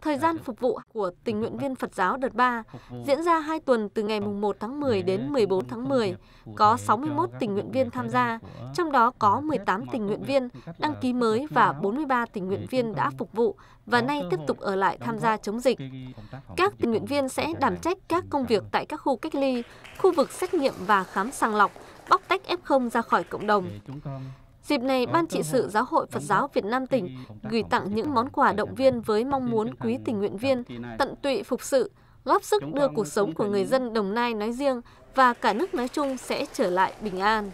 Thời gian phục vụ của tình nguyện viên Phật giáo đợt 3 diễn ra 2 tuần từ ngày 1 tháng 10 đến 14 tháng 10, có 61 tình nguyện viên tham gia, trong đó có 18 tình nguyện viên đăng ký mới và 43 tình nguyện viên đã phục vụ và nay tiếp tục ở lại tham gia chống dịch. Các tình nguyện viên sẽ đảm trách các công việc tại các khu cách ly, khu vực xét nghiệm và khám sàng lọc, bóc tách F0 ra khỏi cộng đồng. Dịp này, Ban trị sự Giáo hội Phật giáo Việt Nam tỉnh gửi tặng những món quà động viên với mong muốn quý tình nguyện viên tận tụy phục sự, góp sức đưa cuộc sống của người dân Đồng Nai nói riêng và cả nước nói chung sẽ trở lại bình an.